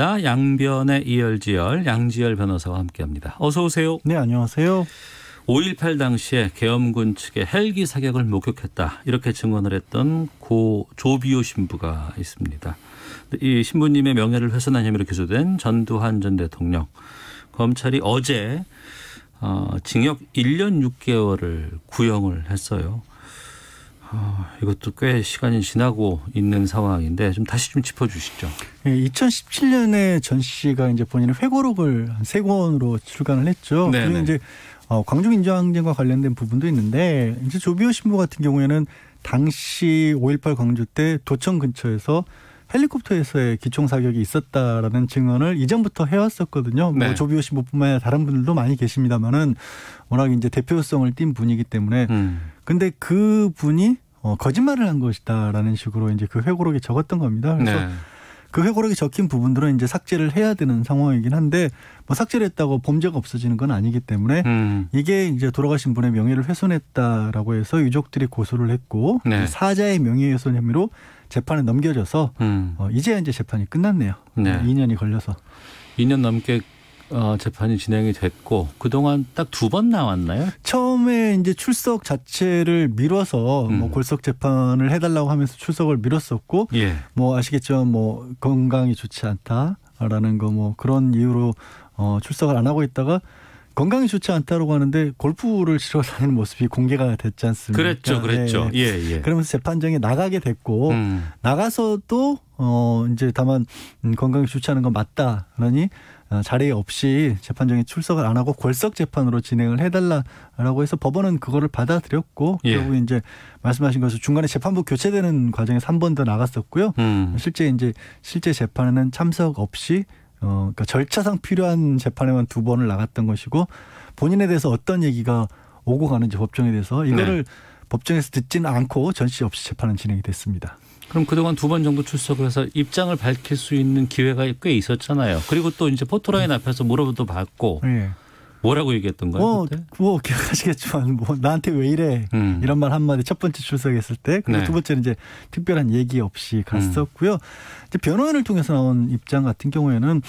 있다. 양변의 이열지열 양지열 변호사와 함께합니다. 어서 오세요. 네, 안녕하세요. 5.18 당시에 계엄군 측의 헬기 사격을 목격했다. 이렇게 증언을 했던 고 조비오 신부가 있습니다. 이 신부님의 명예를 훼손한 혐의로 기소된 전두환 전 대통령. 검찰이 어제 어, 징역 1년 6개월을 구형을 했어요. 어, 이것도 꽤 시간이 지나고 있는 상황인데 좀 다시 좀 짚어주시죠. 예, 2017년에 전 씨가 이제 본인의 회고록을 한 세 권으로 출간을 했죠. 그리고 이제 어, 광주 민주항쟁과 관련된 부분도 있는데 이제 조비오 신부 같은 경우에는 당시 5.18 광주 때 도청 근처에서 헬리콥터에서의 기총 사격이 있었다라는 증언을 이전부터 해왔었거든요. 뭐 네. 뭐 조비오 씨 못뿐만 아니라 다른 분들도 많이 계십니다만은 워낙 이제 대표성을 띈 분이기 때문에 음. 근데 그 분이 어, 거짓말을 한 것이다라는 식으로 이제 그 회고록에 적었던 겁니다. 그래서 네. 그 회고록에 적힌 부분들은 이제 삭제를 해야 되는 상황이긴 한데 뭐 삭제를 했다고 범죄가 없어지는 건 아니기 때문에 음. 이게 이제 돌아가신 분의 명예를 훼손했다라고 해서 유족들이 고소를 했고 네. 사자의 명예훼손 혐의로 재판에 넘겨져서 음. 어, 이제 이제 재판이 끝났네요. 네. 2년이 걸려서 2년 넘게 어, 재판이 진행이 됐고 그동안 딱 두 번 나왔나요? 처음에 이제 출석 자체를 미뤄서 뭐 음. 뭐 골석 재판을 해달라고 하면서 출석을 미뤘었고 예. 뭐 아시겠지만 뭐 건강이 좋지 않다라는 거 뭐 그런 이유로 어, 출석을 안 하고 있다가 건강이 좋지 않다라고 하는데 골프를 치러 다니는 모습이 공개가 됐지 않습니까? 그랬죠, 그랬죠. 예, 예. 예. 예. 그러면서 재판정에 나가게 됐고 음. 나가서도 어 이제 다만 음, 건강이 좋지 않은 건 맞다. 그러니 아, 자리에 없이 재판정에 출석을 안 하고 골석 재판으로 진행을 해달라라고 해서 법원은 그거를 받아들였고 예. 결국 이제 말씀하신 것은 중간에 재판부 교체되는 과정에서 한 번 더 나갔었고요. 음. 실제 이제 실제 재판에는 참석 없이 어, 그러니까 절차상 필요한 재판에만 두 번을 나갔던 것이고 본인에 대해서 어떤 얘기가 오고 가는지 법정에 대해서 이거를 네. 법정에서 듣지는 않고 전시 없이 재판은 진행이 됐습니다. 그럼 그동안 두 번 정도 출석을 해서 입장을 밝힐 수 있는 기회가 꽤 있었잖아요. 그리고 또 이제 포토라인 앞에서 물어도 봤고 네. 예. 뭐라고 얘기했던 거예요? 뭐, 그때? 뭐 기억하시겠지만 뭐 나한테 왜 이래 음. 이런 말 한마디 첫 번째 출석했을 때 그리고 네. 두 번째는 이제 특별한 얘기 없이 갔었고요. 음. 이제 변호인을 통해서 나온 입장 같은 경우에는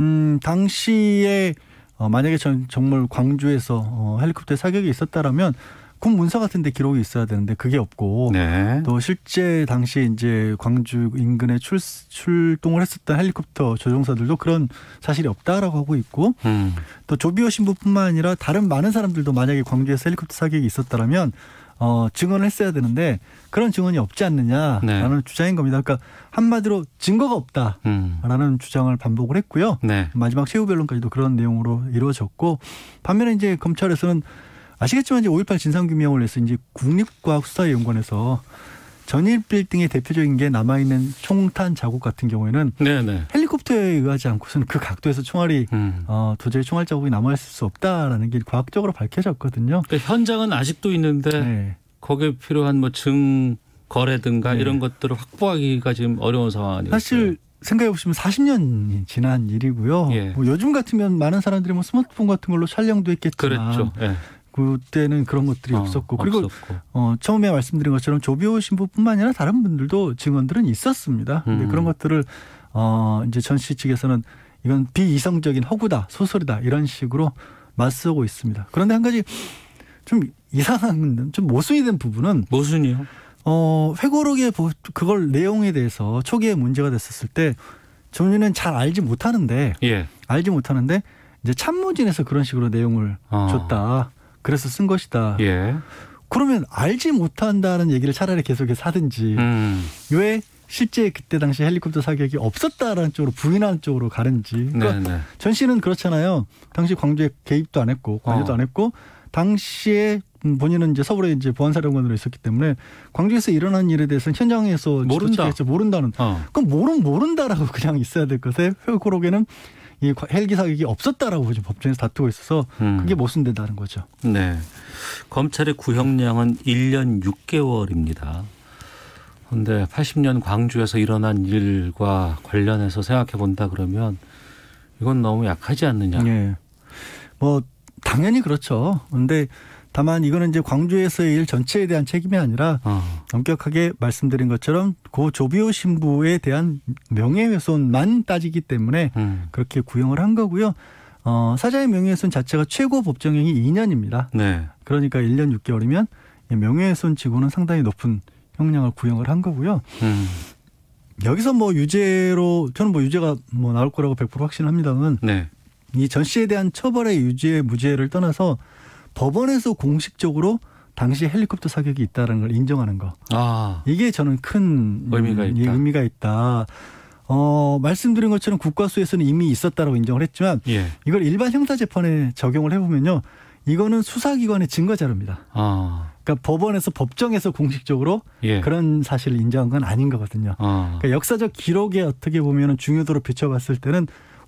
음 당시에 어, 만약에 전 정말 광주에서 어, 헬리콥터 사격이 있었다라면 꼭 문서 같은데 기록이 있어야 되는데 그게 없고 네. 또 실제 당시 이제 광주 인근에 출 출동을 했었던 헬리콥터 조종사들도 그런 사실이 없다라고 하고 있고 음. 또 조비오 신부뿐만 아니라 다른 많은 사람들도 만약에 광주에서 헬리콥터 사격이 있었다면 어, 증언을 했어야 되는데 그런 증언이 없지 않느냐라는 네. 주장인 겁니다. 그러니까 한마디로 증거가 없다라는 음. 주장을 반복을 했고요. 네. 마지막 최후 변론까지도 그런 내용으로 이루어졌고 반면에 이제 검찰에서는 아시겠지만 이제 5.18 진상규명을 해서 이제 국립과학수사연구원에서 전일 빌딩의 대표적인 게 남아있는 총탄 자국 같은 경우에는 네네. 네. 헬리콥터에 의하지 않고서는 그 각도에서 총알이 음. 어, 도저히 총알 자국이 남아있을 수 없다라는 게 과학적으로 밝혀졌거든요. 그러니까 현장은 아직도 있는데 네. 거기에 필요한 뭐 증거래든가 네. 이런 것들을 확보하기가 지금 어려운 상황이에요. 사실 생각해 보시면 40년이 지난 일이고요. 예. 뭐 요즘 같으면 많은 사람들이 뭐 스마트폰 같은 걸로 촬영도 했겠지만 그랬죠. 예. 그때는 그런 것들이 어, 없었고 그리고 없었고. 어, 처음에 말씀드린 것처럼 조비오 신부뿐만 아니라 다른 분들도 증언들은 있었습니다. 근데 음. 그런 것들을 어, 이제 전씨 측에서는 이건 비이성적인 허구다 소설이다 이런 식으로 맞서고 있습니다. 그런데 한 가지 좀 이상한 좀 모순이 된 부분은 모순이요? 어, 회고록의 그걸 내용에 대해서 초기에 문제가 됐었을 때전문는잘 알지 못하는데 예. 알지 못하는데 이제 참모진에서 그런 식으로 내용을 어. 줬다. 그래서 쓴 것이다. 예. 그러면 알지 못한다는 얘기를 차라리 계속해서 하든지 음. 왜 실제 그때 당시 헬리콥터 사격이 없었다라는 쪽으로 부인하는 쪽으로 가는지 그러니까 네, 네. 전 씨는 그렇잖아요. 당시 광주에 개입도 안 했고 관여도 어. 안 했고 당시에 본인은 이제 서울에 이제 보안사령관으로 있었기 때문에 광주에서 일어난 일에 대해서는 현장에서 모른다, 모른다는. 어. 그럼 모른 모른다라고 그냥 있어야 될 것에 회고록에는 이 헬기 사격이 없었다라고 지금 법정에서 다투고 있어서 음. 그게 모순된다는 거죠. 네. 검찰의 구형량은 1년 6개월입니다. 그런데 80년 광주에서 일어난 일과 관련해서 생각해 본다 그러면 이건 너무 약하지 않느냐. 네. 뭐 당연히 그렇죠. 근데 다만 이거는 이제 광주에서의 일 전체에 대한 책임이 아니라 어. 엄격하게 말씀드린 것처럼 고 조비오 신부에 대한 명예훼손만 따지기 때문에 음. 그렇게 구형을 한 거고요. 어, 사자의 명예훼손 자체가 최고 법정형이 2년입니다. 네. 그러니까 1년 6개월이면 명예훼손 치고는 상당히 높은 형량을 구형을 한 거고요. 음. 여기서 뭐 유죄로 저는 뭐 유죄가 뭐 나올 거라고 100% 확신합니다만 네. 이전 씨에 대한 처벌의 유죄 무죄를 떠나서 법원에서 공식적으로 당시 헬리콥터 사격이 있다는 걸 인정하는 거. 아. 이게 저는 큰 의미가 음, 예, 있다. 의미가 있다. 어, 말씀드린 것처럼 국과수에서는 이미 있었다라고 인정을 했지만 예. 이걸 일반 형사재판에 적용을 해보면요. 이거는 수사기관의 증거자료입니다. 아. 그러니까 법원에서 법정에서 공식적으로 예. 그런 사실을 인정한 건 아닌 거거든요. 아. 그러니까 역사적 기록에 어떻게 보면 중요도로 비춰봤을 때는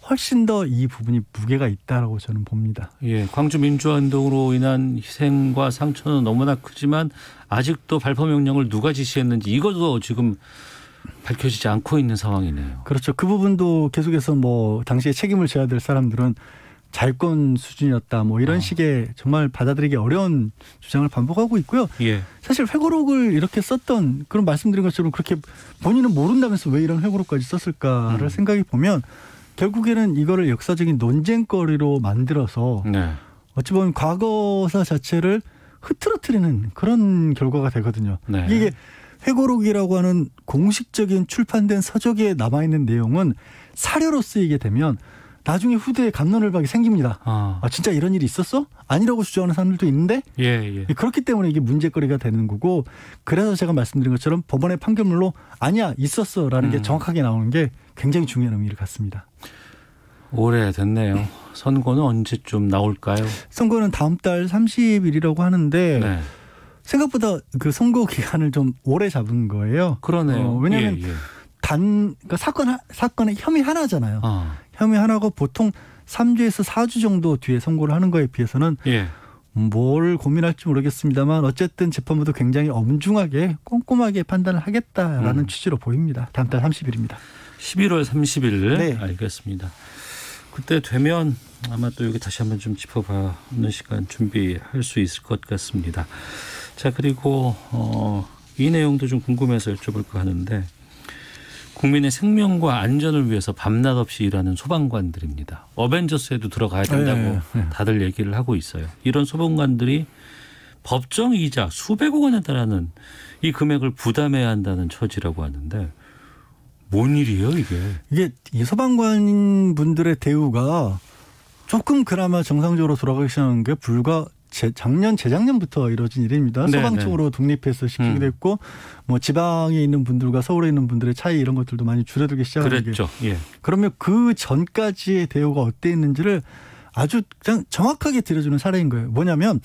훨씬 더 이 부분이 무게가 있다라고 저는 봅니다. 예, 광주 민주화 운동으로 인한 희생과 상처는 너무나 크지만 아직도 발포 명령을 누가 지시했는지 이것도 지금 밝혀지지 않고 있는 상황이네요. 그렇죠. 그 부분도 계속해서 뭐 당시에 책임을 져야 될 사람들은 자유권 수준이었다 뭐 이런 어. 식의 정말 받아들이기 어려운 주장을 반복하고 있고요. 예. 사실 회고록을 이렇게 썼던 그런 말씀드린 것처럼 그렇게 본인은 모른다면서 왜 이런 회고록까지 썼을까를 음. 생각해 보면 결국에는 이거를 역사적인 논쟁거리로 만들어서 네. 어찌 보면 과거사 자체를 흐트러뜨리는 그런 결과가 되거든요. 네. 이게 회고록이라고 하는 공식적인 출판된 서적에 남아 있는 내용은 사료로 쓰이게 되면 나중에 후대에 감론을박이 생깁니다. 아. 아. 진짜 이런 일이 있었어? 아니라고 주장하는 사람들도 있는데 예, 예, 예. 그렇기 때문에 이게 문제거리가 되는 거고 그래서 제가 말씀드린 것처럼 법원의 판결물로 아니야 있었어라는 음. 게 정확하게 나오는 게 굉장히 중요한 의미를 갖습니다. 오래됐네요. 네. 선고는 언제쯤 나올까요? 선고는 다음 달 30일이라고 하는데 네. 생각보다 그 선고 기간을 좀 오래 잡은 거예요. 그러네요. 어, 왜냐하면 예, 예. 단 그러니까 사건 사건의 혐의 하나잖아요. 아. 혐의 하나고 보통 3주에서 4주 정도 뒤에 선고를 하는 거에 비해서는 예. 뭘 고민할지 모르겠습니다만 어쨌든 재판부도 굉장히 엄중하게 꼼꼼하게 판단을 하겠다라는 음. 취지로 보입니다. 다음 달 30일입니다. 11월 30일 네. 알겠습니다. 그때 되면 아마 또 여기 다시 한번 좀 짚어보는 시간 준비할 수 있을 것 같습니다. 자 그리고 어, 이 내용도 좀 궁금해서 여쭤볼까 하는데 국민의 생명과 안전을 위해서 밤낮 없이 일하는 소방관들입니다. 어벤져스에도 들어가야 된다고 네. 네. 다들 얘기를 하고 있어요. 이런 소방관들이 법정 이자 수백억 원에 달하는 이 금액을 부담해야 한다는 처지라고 하는데 뭔 일이에요 이게? 이게 이 소방관 분들의 대우가 조금 그나마 정상적으로 돌아가기 시작한 게 불과 제, 작년 재작년부터 이루어진 일입니다. 네네. 소방 네. 쪽으로 독립해서 시키게 됐고 음. 뭐 지방에 있는 분들과 서울에 있는 분들의 차이 이런 것들도 많이 줄어들기 시작했죠. 예. 그러면 그 전까지의 대우가 어땠는지를 아주 정확하게 들려주는 사례인 거예요. 뭐냐면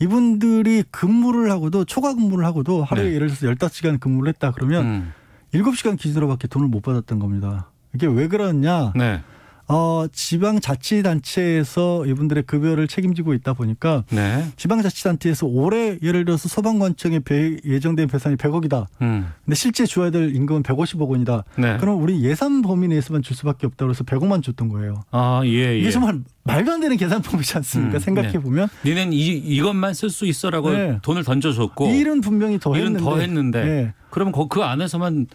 이분들이 근무를 하고도 초과 근무를 하고도 하루에 네. 예를 들어서 열다섯 시간 근무를 했다 그러면 음. 7시간 기준으로밖에 돈을 못 받았던 겁니다. 이게 왜 그러냐? 네. 어, 지방자치단체에서 이분들의 급여를 책임지고 있다 보니까 네. 지방자치단체에서 올해 예를 들어서 소방관청에 배, 예정된 배상이 100억이다. 음. 근데 실제 줘야 될 임금은 150억 원이다. 네. 그럼 우리 예산 범위 내에서만 줄 수밖에 없다 그래서 100억만 줬던 거예요. 아, 예, 예. 이게 정말 말도 안 되는 계산법이지 않습니까? 음, 네. 생각해 보면 네. 니는 이, 이것만 쓸 수 있어라고 네. 돈을 던져줬고 일은 분명히 더 일은 했는데, 더 했는데. 네. 그러면 그, 그 안에서만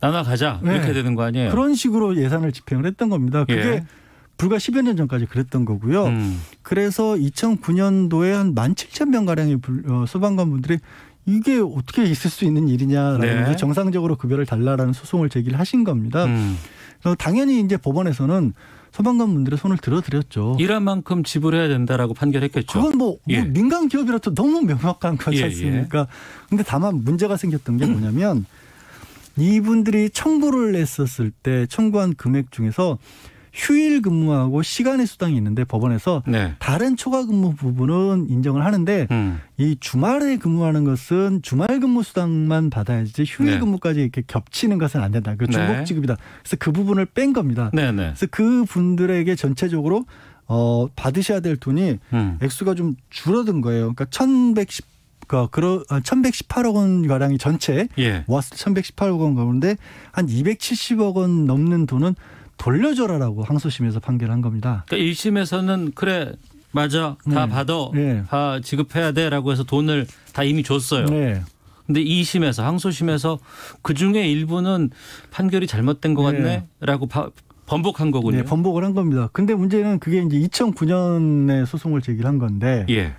나눠가자 네. 이렇게 되는 거 아니에요? 그런 식으로 예산을 집행을 했던 겁니다. 그게 예. 불과 10여 년 전까지 그랬던 거고요. 음. 그래서 2009년도에 한 17,000명 가량의 어, 소방관 분들이 이게 어떻게 있을 수 있는 일이냐라는 네. 정상적으로 급여를 달라라는 소송을 제기를 하신 겁니다. 음. 어, 당연히 이제 법원에서는 소방관 분들의 손을 들어드렸죠. 일한 만큼 지불해야 된다라고 판결했겠죠. 그건 뭐, 뭐, 예. 민간 기업이라 도 너무 명확한 거지 않습니까? 예, 예. 근데 다만 문제가 생겼던 게 뭐냐면 이분들이 청구를 냈었을 때 청구한 금액 중에서 휴일 근무하고 시간의 수당이 있는데 법원에서 네. 다른 초과 근무 부분은 인정을 하는데 음. 이 주말에 근무하는 것은 주말 근무 수당만 받아야지 휴일 네. 근무까지 이렇게 겹치는 것은 안 된다. 그 네. 중복 지급이다. 그래서 그 부분을 뺀 겁니다. 네, 네. 그래서 그 분들에게 전체적으로 어 받으셔야 될 돈이 음. 액수가 좀 줄어든 거예요. 그러니까 천백십 그러니까 그러 1,118억 원 가량이 전체 예. 모았을 때 1,118억 원 가운데 한 270억 원 넘는 돈은 돌려줘라라고 항소심에서 판결한 겁니다. 그러니까 1심에서는 그래 맞아 다 네. 받아 네. 다 지급해야 돼라고 해서 돈을 다 이미 줬어요. 네. 근데 2심에서 항소심에서 그 중에 일부는 판결이 잘못된 것 네. 같네라고 네. 번복한 거군요. 네, 번복을 한 겁니다. 근데 문제는 그게 이제 2009년에 소송을 제기한 건데 예.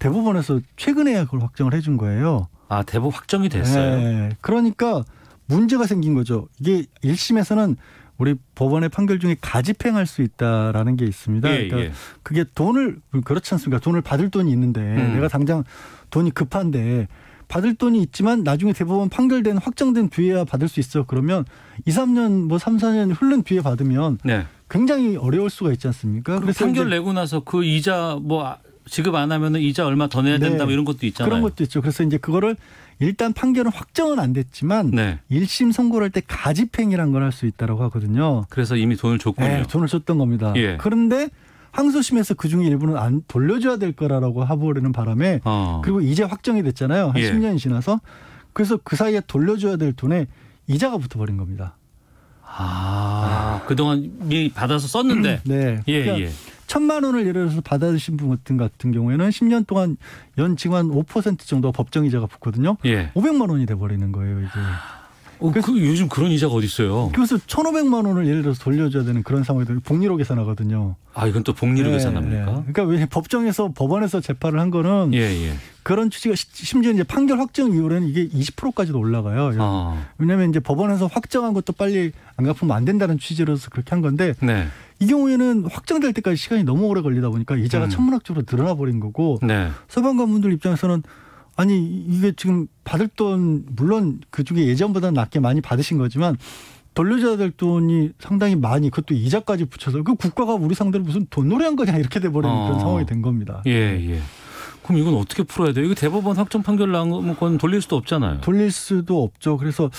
대법원에서 최근에야 그걸 확정을 해준 거예요. 아, 대법 확정이 됐어요. 네. 그러니까 문제가 생긴 거죠. 이게 1심에서는 우리 법원의 판결 중에 가집행할 수 있다라는 게 있습니다. 예, 그러니까 예. 그게 돈을 그렇지 않습니까? 돈을 받을 돈이 있는데 음. 내가 당장 돈이 급한데 받을 돈이 있지만 나중에 대법원 판결된 확정된 뒤에야 받을 수 있어. 그러면 2, 3년 뭐 3, 4년 흘른 뒤에 받으면 네. 굉장히 어려울 수가 있지 않습니까? 판결 내고 나서 그 이자 뭐 지급 안 하면 이자 얼마 더 내야 된다 뭐 네. 이런 것도 있잖아요. 그런 것도 있죠. 그래서 이제 그거를 일단 판결은 확정은 안 됐지만 네. 1심 선고를 할 때 가집행이란 걸 할 수 있다라고 하거든요. 그래서 이미 돈을 줬군요. 네, 돈을 줬던 겁니다. 예. 그런데 항소심에서 그중에 일부는 안 돌려줘야 될거라고하부하는 바람에 어. 그리고 이제 확정이 됐잖아요. 한 예. 10년이 지나서 그래서 그 사이에 돌려줘야 될 돈에 이자가 붙어버린 겁니다. 아, 아. 그동안 받아서 썼는데. 네. 예, 그러니까 예. 천만 원을 예를 들어서 받아드신분 같은 같은 경우에는 10년 동안 연 지금 한5% 정도 법정 이자가 붙거든요. 예. 500만 원이 돼 버리는 거예요, 이제 어, 그 요즘 그런 이자가 어디 있어요? 그래서 1,500만 원을 예를 들어서 돌려줘야 되는 그런 상황이 되면 복리로 계산하거든요. 아, 이건 또 복리로 네, 계산합니까? 네. 그러니까 법정에서 법원에서 재판을 한 거는 예, 예. 그런 취지가 심지어 이제 판결 확정 이후에는 이게 20%까지도 올라가요. 아. 왜냐하면 이제 법원에서 확정한 것도 빨리 안 갚으면 안 된다는 취지로서 그렇게 한 건데 네. 이 경우에는 확정될 때까지 시간이 너무 오래 걸리다 보니까 이자가 음. 천문학적으로 늘어나 버린 거고 네. 소방관분들 입장에서는 아니 이게 지금 받을 돈 물론 그중에 예전보다 낮게 많이 받으신 거지만 돌려줘야 될 돈이 상당히 많이 그것도 이자까지 붙여서 그 국가가 우리 상대로 무슨 돈노래한 거냐 이렇게 돼버리는 아. 그런 어. 상황이 된 겁니다. 예 예. 그럼 이건 어떻게 풀어야 돼요? 이거 대법원 확정 판결 나온 건 돌릴 수도 없잖아요. 돌릴 수도 없죠. 그래서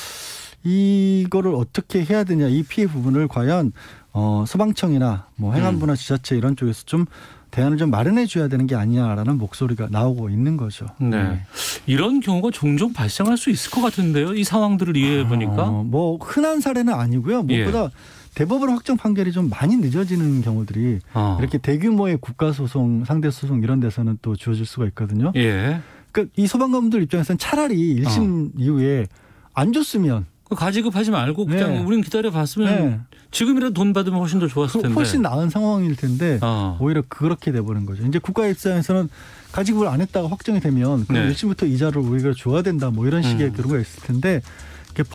이거를 어떻게 해야 되냐 이 피해 부분을 과연 어, 소방청이나 뭐 행안부나 음. 지자체 이런 쪽에서 좀 대안을 좀 마련해 줘야 되는 게 아니냐라는 목소리가 나오고 있는 거죠. 네. 네. 이런 경우가 종종 발생할 수 있을 것 같은데요. 이 상황들을 이해해 아, 보니까. 아, 뭐 흔한 사례는 아니고요. 예. 무엇보다 예. 대법원 확정 판결이 좀 많이 늦어지는 경우들이 아. 이렇게 대규모의 국가 소송, 상대 소송 이런 데서는 또 주어질 수가 있거든요. 예. 그러니까 이 소방관들 입장에서는 차라리 1심 아. 어. 이후에 안 줬으면 가지급하지 말고 그냥 네. 우린 기다려봤으면 네. 지금이라도 돈 받으면 훨씬 더 좋았을 그 텐데. 훨씬 나은 상황일 텐데 어. 오히려 그렇게 돼버린 거죠. 이제 국가 입장에서는 가지급을 안 했다가 확정이 되면 그럼 네. 일시부터 이자를 우리가 줘야 된다 뭐 이런 식의 음. 그런 거 있을 텐데